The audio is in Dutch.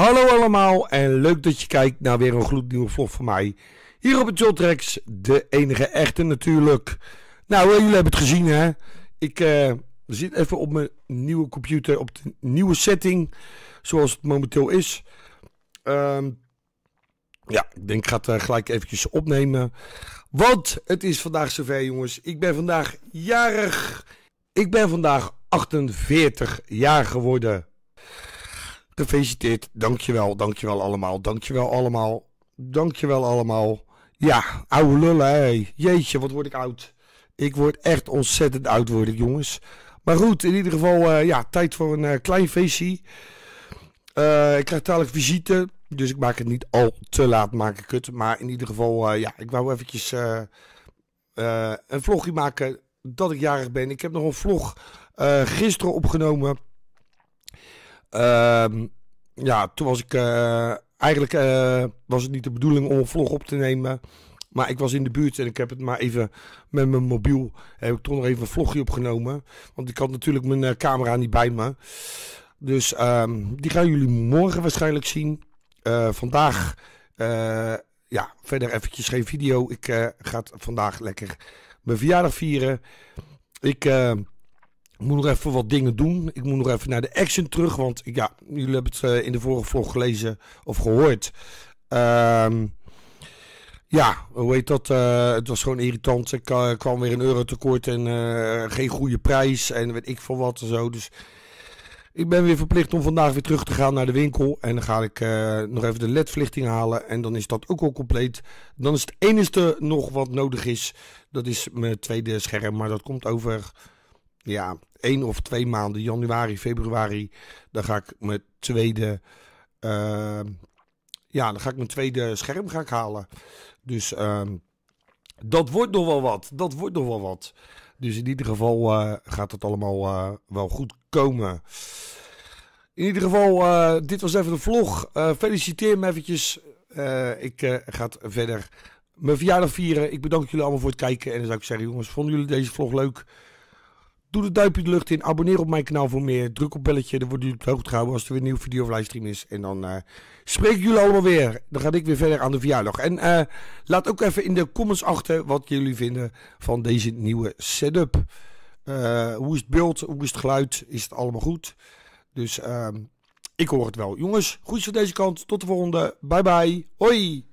Hallo allemaal en leuk dat je kijkt naar weer een gloednieuwe vlog van mij. Hier op het Joltrex, de enige echte natuurlijk. Nou, eh, jullie hebben het gezien hè. Ik eh, zit even op mijn nieuwe computer, op de nieuwe setting, zoals het momenteel is. Ehm, ja, ik denk ik ga het eh, gelijk eventjes opnemen. Want het is vandaag zover jongens. Ik ben vandaag jarig. Ik ben vandaag 48 jaar geworden. Gefeliciteerd. Dankjewel, dankjewel allemaal. Dankjewel allemaal. Dankjewel allemaal. Ja, oude lullen, hé. Jeetje, wat word ik oud. Ik word echt ontzettend oud, worden jongens. Maar goed, in ieder geval, eh, ja, tijd voor een uh, klein feestje. Eh, ik krijg dadelijk visite, dus ik maak het niet al te laat, maak ik Maar in ieder geval, ja, ik wou eventjes een vlogje maken dat ik jarig ben. Ik heb nog een vlog gisteren opgenomen. Ehm, ja, toen was ik. Eh, eigenlijk eh, was het niet de bedoeling om een vlog op te nemen. Maar ik was in de buurt en ik heb het maar even met mijn mobiel. Heb ik toch nog even een vlogje opgenomen. Want ik had natuurlijk mijn eh, camera niet bij me. Dus ehm, die gaan jullie morgen waarschijnlijk zien. vandaag, ja, verder eventjes geen video. Ik ga vandaag lekker mijn verjaardag vieren. Ik ik moet nog even wat dingen doen. Ik moet nog even naar de action terug. Want ja, jullie hebben het eh, in de vorige vlog gelezen of gehoord. Ehm, ja, hoe heet dat? Eh, het was gewoon irritant. Ik kwam weer een euro tekort en eh, geen goede prijs. En weet ik veel wat en zo. Dus ik ben weer verplicht om vandaag weer terug te gaan naar de winkel. En dan ga ik nog even de ledverlichting halen. En dan is dat ook al compleet. Dan is het enige nog wat nodig is. Dat is mijn tweede scherm. Maar dat komt over ja, één of twee maanden, januari, februari, dan ga ik mijn tweede, ehm, ja, dan ga ik mijn tweede scherm ga halen. Dus ehm, dat wordt nog wel wat. Dat wordt nog wel wat. Dus in ieder geval eh, gaat het allemaal eh, wel goed komen. In ieder geval, eh, dit was even de vlog. feliciteer me eventjes. ik ga verder mijn verjaardag vieren. Ik bedank jullie allemaal voor het kijken. En dan zou ik zeggen, jongens, vonden jullie deze vlog leuk? Doe de duimpje de lucht in. Abonneer op mijn kanaal voor meer. Druk op belletje. Dan wordt u op de hoogte gehouden als er weer een nieuwe video of livestream is. En dan eh, spreek ik jullie allemaal weer. Dan ga ik weer verder aan de verjaardag. En eh, laat ook even in de comments achter wat jullie vinden van deze nieuwe setup. Eh, hoe is het beeld? Hoe is het geluid? Is het allemaal goed? Dus ehm, ik hoor het wel. Jongens, goed van deze kant. Tot de volgende. Bye bye. Hoi.